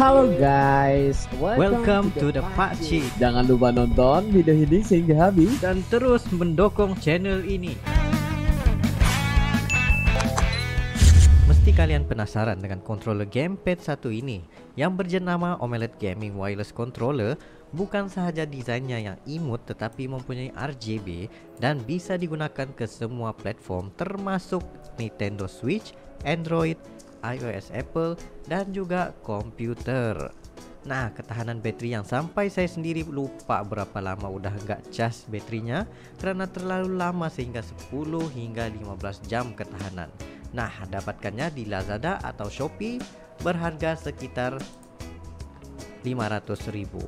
Halo guys, welcome, welcome to the Pakci. Jangan lupa nonton video ini sehingga habis dan terus mendukung channel ini. Mesti kalian penasaran dengan controller gamepad satu ini yang berjenama Omelette Gaming Wireless Controller bukan sahaja desainnya yang imut tetapi mempunyai RGB dan bisa digunakan ke semua platform termasuk Nintendo Switch, Android, iOS Apple, dan juga komputer. Nah, ketahanan baterai yang sampai saya sendiri lupa berapa lama udah nggak cas baterainya karena terlalu lama sehingga 10 hingga 15 jam ketahanan. Nah, dapatkannya di Lazada atau Shopee berharga sekitar 500 ribu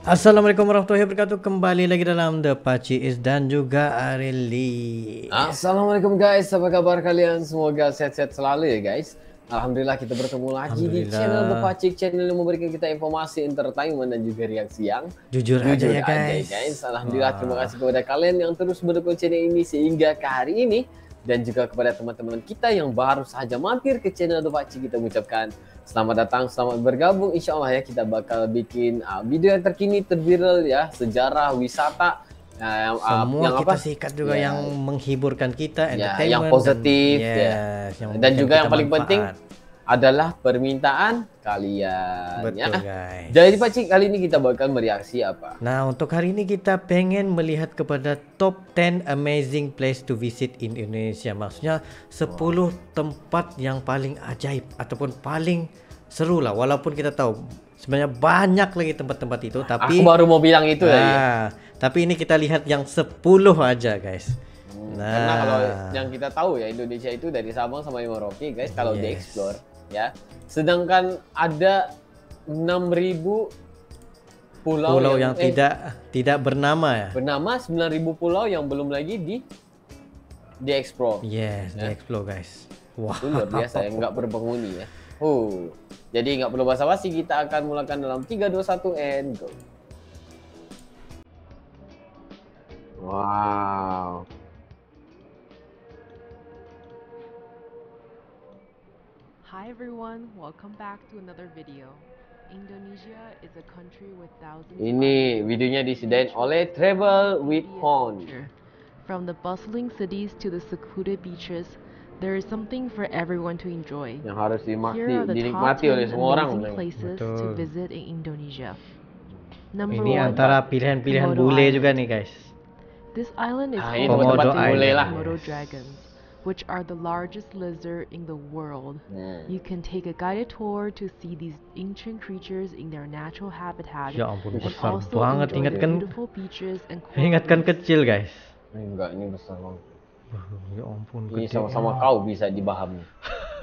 Assalamualaikum warahmatullahi wabarakatuh Kembali lagi dalam The Paci Is dan juga Arili Assalamualaikum guys, apa kabar kalian? Semoga sehat-sehat selalu ya guys Alhamdulillah kita bertemu lagi di channel The Paci Channel yang memberikan kita informasi, entertainment dan juga reaksi yang jujur, jujur ya, aja ya guys, guys. Alhamdulillah Wah. terima kasih kepada kalian yang terus mendukung channel ini sehingga ke hari ini dan juga kepada teman-teman kita yang baru saja mampir ke channel The Pakcik kita mengucapkan selamat datang, selamat bergabung Insya Allah ya kita bakal bikin uh, video yang terkini, terviral ya sejarah, wisata uh, uh semua yang kita sikat juga yeah. yang menghiburkan kita, yeah, yang positif, dan, yeah, yeah. yang dan juga yang paling manfaat. penting adalah permintaan kalian. Ya. Betul, ya. guys. Jadi Pak Cik, kali ini kita bakal mereaksi apa? Nah, untuk hari ini kita pengen melihat kepada top 10 amazing place to visit in Indonesia. Maksudnya 10 wow. tempat yang paling ajaib ataupun paling seru lah walaupun kita tahu sebenarnya banyak lagi tempat-tempat itu tapi aku baru mau bilang itu ya, iya. nah, ya. Tapi ini kita lihat yang 10 aja, guys. nah. Karena kalau nah. yang kita tahu ya Indonesia itu dari Sabang sampai Merauke, guys, kalau yes. di explore ya. Sedangkan ada 6000 pulau, pulau yang, yang eh, tidak tidak bernama ya. Bernama 9000 pulau yang belum lagi di di explore. Yes, ya. di explore guys. Wah, wow. luar biasa ya, enggak berpenghuni ya. Uh, jadi nggak perlu basa-basi, kita akan mulakan dalam 3, 2, 1, and go. Wow. Hi everyone, welcome back to another video. Indonesia is a country with thousands Ini videonya disediain oleh Travel with Hon. From the bustling cities to the secluded beaches, there is something for everyone to enjoy. Yang harus dimati, dinikmati oleh semua orang places Betul. to visit in Indonesia. Number Ini one, antara pilihan-pilihan bule juga nih guys. This island is ah, called Komodo Island. Komodo Dragons which are the largest lizard in the world. Mm. You can take a guided tour to see these ancient creatures in their natural habitat. Ya ampun, besar banget. Ingatkan Ingatkan kecil, guys. Enggak, ini besar banget. ya ampun, Ini sama-sama kau bisa dibahami.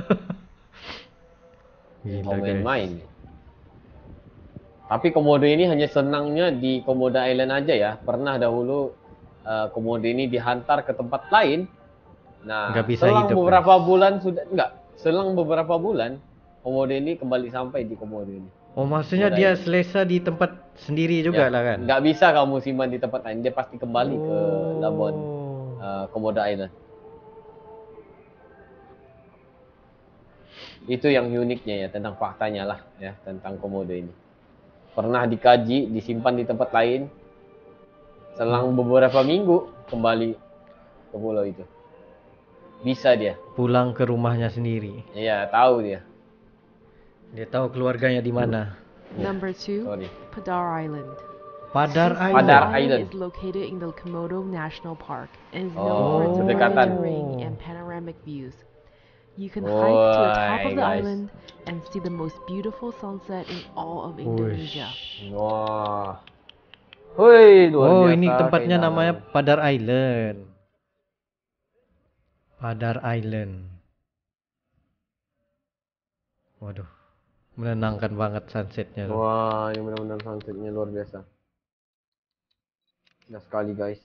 Gila, main main. Tapi komodo ini hanya senangnya di Komodo Island aja ya. Pernah dahulu uh, komodo ini dihantar ke tempat lain Nah, nggak bisa selang hidup beberapa bulan sudah enggak, selang beberapa bulan komodo ini kembali sampai di komodo ini. Oh, maksudnya dia selesa di tempat sendiri ya, juga ya, lah kan? Nggak bisa kamu simpan di tempat lain, dia pasti kembali oh. ke Labuan uh, Komodo Island. Itu yang uniknya ya tentang faktanya lah ya tentang komodo ini. Pernah dikaji, disimpan di tempat lain, selang beberapa minggu kembali ke pulau itu. Bisa dia. Pulang ke rumahnya sendiri. Iya, tahu dia. Dia tahu keluarganya di mana. Number two, Padar Island. Padar Island. Padar Island is located in the Komodo National Park and is known oh, for its brilliant and panoramic views. You can oh, hike to the top of the island and see the most beautiful sunset in all of Indonesia. Wah. Wow. Hoi, luar oh, biasa, ini tempatnya namanya Padar Island. Padar Island. Waduh, menenangkan banget sunsetnya. Wah, Wah, yang benar-benar sunsetnya luar biasa. Indah sekali guys.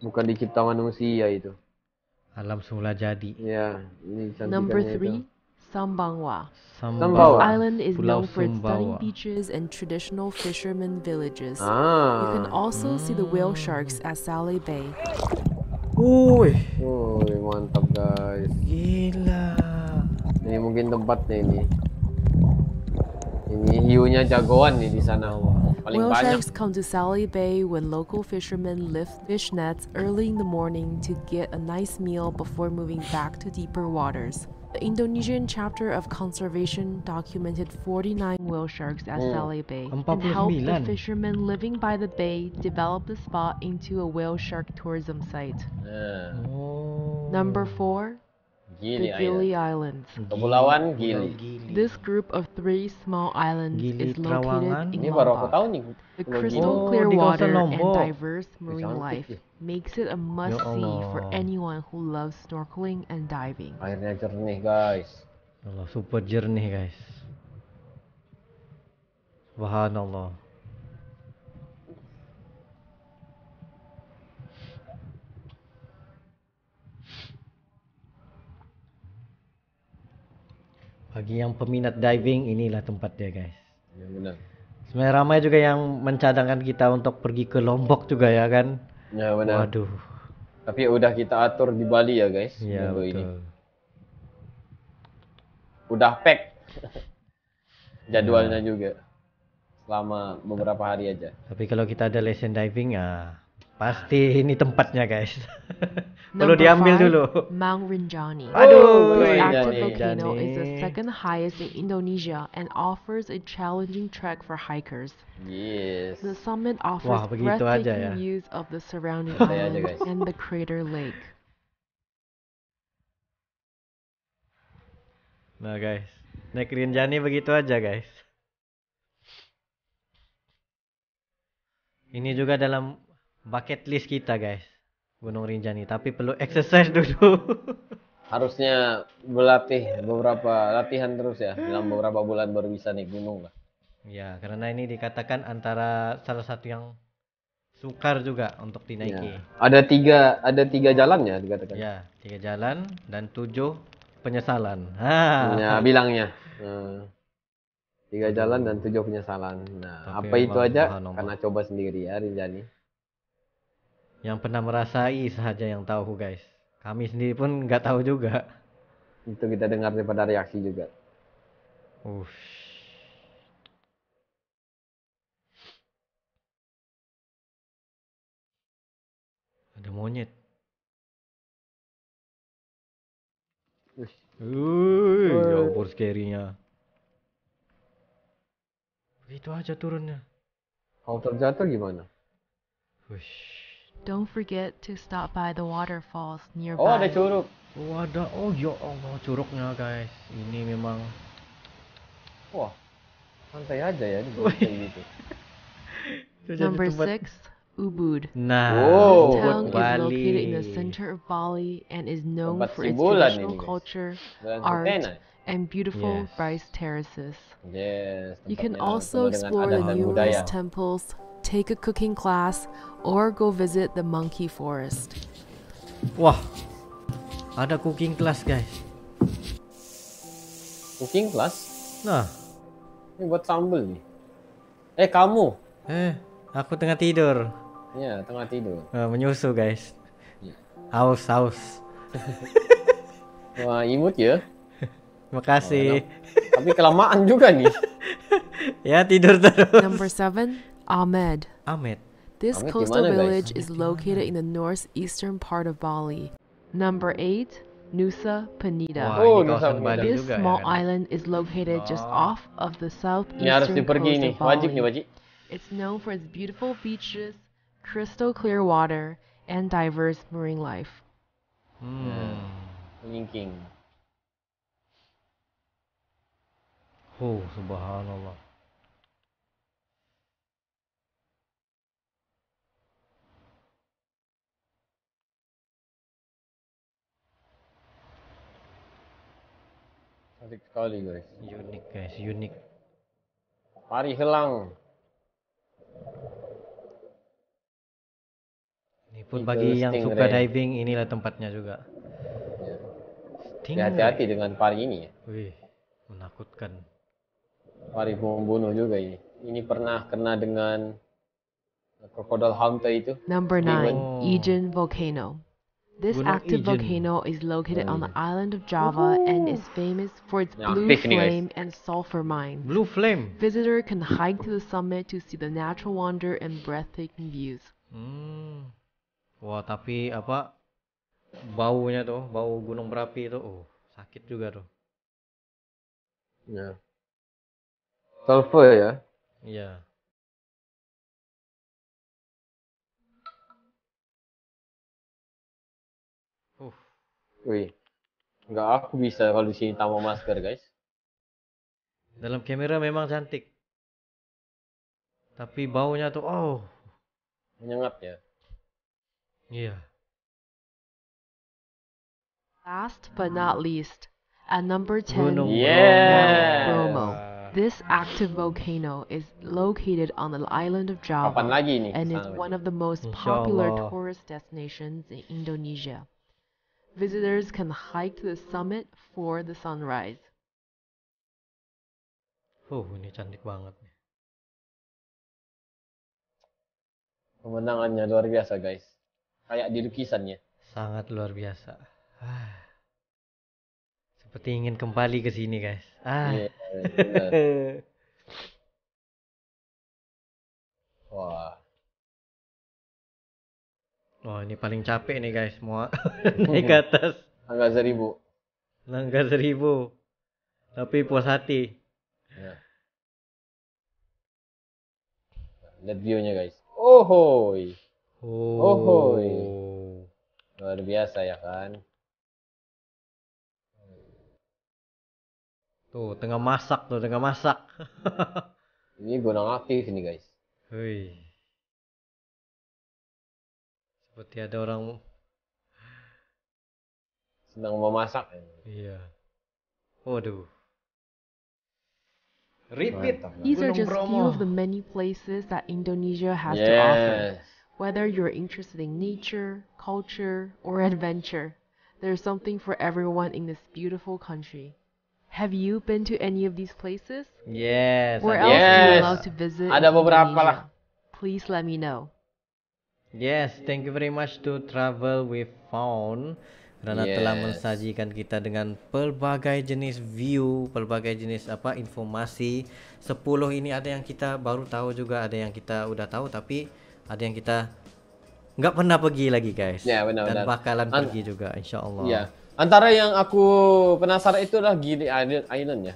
Bukan dicipta manusia itu. Alam semula jadi. Ya, ini Number three, itu. Sambangwa. Sambangwa. Island is Pulau known for its stunning beaches and traditional fishermen villages. Ah. You can also see the whale hmm. sharks at Sally Bay. Uy! Uy, mantap guys. Gila. Ini mungkin tempatnya ini. Ini hiunya jagoan nih di sana. Whale sharks come to Sally Bay when local fishermen lift fish nets early in the morning to get a nice meal before moving back to deeper waters. The Indonesian chapter of conservation documented 49 whale sharks at oh, Saleh Bay and helped the fishermen living by the bay develop the spot into a whale shark tourism site. Yeah. Oh. Number 4. Gili the Gili Island. Islands. Kepulauan Gili. Gili. This group of three small islands Gili, is located Trawangan. in oh, Lombok. The crystal clear water and diverse marine life makes it a must-see for anyone who loves snorkeling and diving. Airnya jernih, guys. Allah, super jernih, guys. Subhanallah. Bagi yang peminat diving inilah tempatnya guys. Ya, benar. Sebenarnya ramai juga yang mencadangkan kita untuk pergi ke Lombok juga ya kan. Ya benar. Waduh. Tapi udah kita atur di Bali ya guys. Ya betul. Ini. Udah pack jadwalnya ya. juga selama beberapa hari aja. Tapi kalau kita ada lesson diving ya pasti ini tempatnya guys. Perlu diambil dulu. Mount Rinjani. Aduh, The active volcano is the second highest in Indonesia and offers a challenging trek for hikers. Yes. The summit offers Wah, breathtaking ya. views of the surrounding islands and the crater lake. Nah, guys. Naik Rinjani begitu aja, guys. Ini juga dalam bucket list kita, guys. Gunung Rinjani tapi perlu exercise dulu harusnya berlatih beberapa latihan terus ya dalam beberapa bulan baru bisa naik gunung lah ya karena ini dikatakan antara salah satu yang sukar juga untuk dinaiki ya. ada tiga ada tiga jalannya ya dikatakan ya tiga jalan dan tujuh penyesalan ya bilangnya eh, tiga jalan dan tujuh penyesalan nah Tapi apa itu aja karena coba sendiri ya Rinjani yang pernah merasai saja yang tahu guys kami sendiri pun nggak tahu juga itu kita dengar daripada reaksi juga Uh. ada monyet Ush. Uy, ya ampun scary-nya. Begitu aja turunnya. Kalau terjatuh gimana? Ush. Don't forget to stop by the waterfalls nearby. Oh, ada curug. Oh, ada. Oh, ya Allah, curugnya, guys. Ini memang Wah. Santai aja ya Number six, Ubud. Nah, wow, this town Bali. is located in the center of Bali and is known Tempat for its traditional ini, culture, art, and beautiful yes. rice terraces. Yes, you can also explore the numerous temples, take a cooking class, or go visit the monkey forest. Wah, ada cooking class guys. Cooking class? Nah. Ini buat sambal nih. Eh kamu? Eh, aku tengah tidur. Iya, tengah tidur. Uh, menyusu guys. Ya. Haus, haus. Wah, imut ya. Makasih. Oh, Tapi kelamaan juga nih. ya tidur terus. Number seven, Ahmed. Ahmed. This Ahmed coastal village is located in the northeastern part of Bali. Number 8, Nusa Penida. oh, Nusa Penida. This juga, small ya, island is located oh. just off of the southeastern coast of Bali. Wajib nih, wajib. It's known for its beautiful beaches, crystal clear water, and diverse marine life. Hmm. Thinking. Oh, subhanallah. Unik sekali guys. Unik guys, unik. Pari helang. Ini pun Itu bagi yang suka suka diving inilah tempatnya juga. Iya. Hati-hati dengan pari ini ya. Wih, menakutkan. Pari membunuh juga ini. Ini pernah kena dengan krokodil Hunter itu. Number 9, Ijen Volcano. This active volcano is located on the island of Java and is famous for its blue flame and sulfur mines. Blue flame. Visitor can hike to the summit to see the natural wonder and breathtaking views. Hmm. Wah, tapi apa baunya tuh, bau Gunung Merapi itu, oh, sakit juga tuh. Ya. Yeah. Sulfur ya? Iya. Yeah. Wih. nggak aku bisa kalau di sini tanpa masker, guys. Dalam kamera memang cantik. Tapi baunya tuh oh. Menyengat ya. Iya. Last but not least, at number 10, Bromo. Bromo. This active volcano is located on the island of Java and is one of the most popular tourist destinations in Indonesia visitors can hike to the summit for the sunrise. Oh, ini cantik banget nih. Pemandangannya luar biasa, guys. Kayak di lukisannya. Sangat luar biasa. Ah. Seperti ingin kembali ke sini, guys. Ah. Yeah, iya, Wah ini paling capek nih guys semua naik ke atas. Angka seribu. Angka seribu. Tapi puas hati. Ya. Lihat view guys. Ohoy. Oh. Ohoy. Luar biasa ya kan. Tuh tengah masak tuh tengah masak. ini gunung aktif ini guys. Hei. seperti ada orang sedang memasak iya waduh Repeat. These are just few of the many places that Indonesia has yes. to offer. Whether you're interested in nature, culture, or adventure, there's something for everyone in this beautiful country. Have you been to any of these places? Yes. Where else yes. do you love to visit? Ada beberapa lah. Please let me know. Yes, thank you very much to Travel with phone karena yes. telah mensajikan kita dengan pelbagai jenis view, pelbagai jenis apa informasi. 10 ini ada yang kita baru tahu juga, ada yang kita udah tahu tapi ada yang kita nggak pernah pergi lagi guys. Ya yeah, benar. Dan bakalan An pergi juga, insya Allah. Yeah. Antara yang aku penasaran itu adalah Gili Island, Island ya.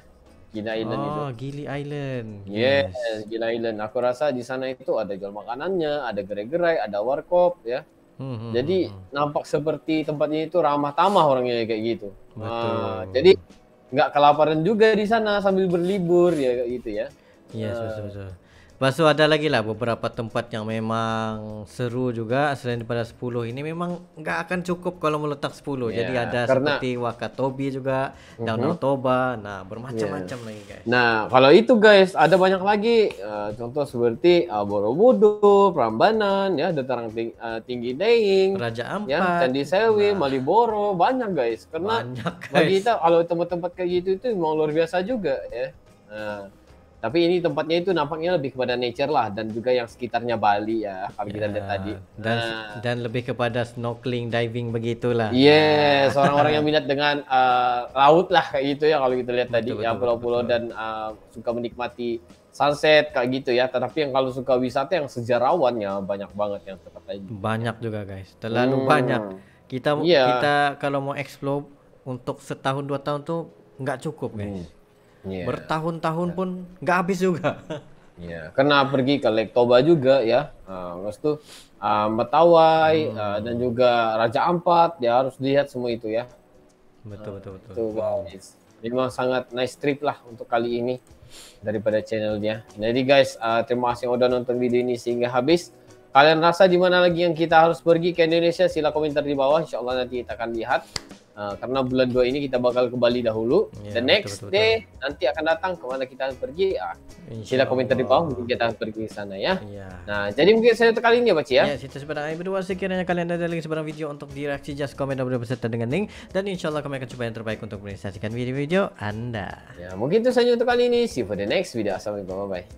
Gili Island oh, itu. Oh, Gili Island. Yes. yes, Gili Island. Aku rasa di sana itu ada jual makanannya, ada gerai-gerai, ada warkop ya. Hmm, hmm jadi hmm, hmm. nampak seperti tempatnya itu ramah tamah orangnya kayak gitu. Betul. Nah, jadi nggak kelaparan juga di sana sambil berlibur ya kayak gitu ya. Iya, yes, uh, betul betul. Lepas tu ada lagi lah beberapa tempat yang memang seru juga selain daripada 10 ini memang nggak akan cukup kalau meletak 10. Yeah, Jadi iya, ada karena, seperti Wakatobi juga, uh-huh. Danau mhm. Toba, nah bermacam-macam yeah. lagi guys. Nah, kalau itu guys ada banyak lagi uh, contoh seperti uh, Borobudur, Prambanan ya, Dataran Ting uh, Tinggi Daeng, Raja ya, Ampat, ya, Candi Sewi, nah. Maliboro, banyak guys. Karena banyak, guys. bagi kita kalau tempat-tempat kayak gitu itu memang luar biasa juga ya. Nah, tapi ini tempatnya itu nampaknya lebih kepada nature lah dan juga yang sekitarnya Bali ya, kami kita ya, lihat tadi. Dan nah. dan lebih kepada snorkeling, diving begitulah. Yes, nah. orang-orang yang minat dengan uh, laut lah kayak gitu ya kalau kita lihat betul, tadi betul, ya pulau-pulau dan uh, suka menikmati sunset kayak gitu ya. Tetapi yang kalau suka wisata yang sejarawannya banyak banget yang tempat tadi. Banyak juga guys, terlalu hmm. banyak. Kita yeah. kita kalau mau explore untuk setahun dua tahun tuh nggak cukup guys. Hmm yeah. bertahun-tahun yeah. pun nggak habis juga Iya, yeah. kena pergi ke Lake Toba juga ya. Uh, tuh uh, Metawai hmm. uh, dan juga Raja Ampat ya harus lihat semua itu ya. Betul betul betul. Itu, wow. Memang sangat nice trip lah untuk kali ini daripada channelnya. Jadi guys, uh, terima kasih yang udah nonton video ini sehingga habis. Kalian rasa di mana lagi yang kita harus pergi ke Indonesia? Sila komentar di bawah. Insya Allah nanti kita akan lihat. Eh, karena bulan 2 ini kita bakal ke Bali dahulu. Yeah, the next betul, betul, day nanti akan datang kemana kita akan pergi. Ah, sila komentar di bawah mungkin kita akan pergi ke sana ya. Yeah. Nah, jadi mungkin saya untuk kali ini ya, Pak ya. Ya, yeah, situ sebenarnya berdua sekiranya kalian ada link sebarang video untuk direaksi just comment double beserta dengan link dan Insyaallah kami akan coba yang terbaik untuk menyaksikan video-video Anda. Ya, mungkin itu saja untuk kali ini. See you for the next video. Assalamualaikum. Bye bye.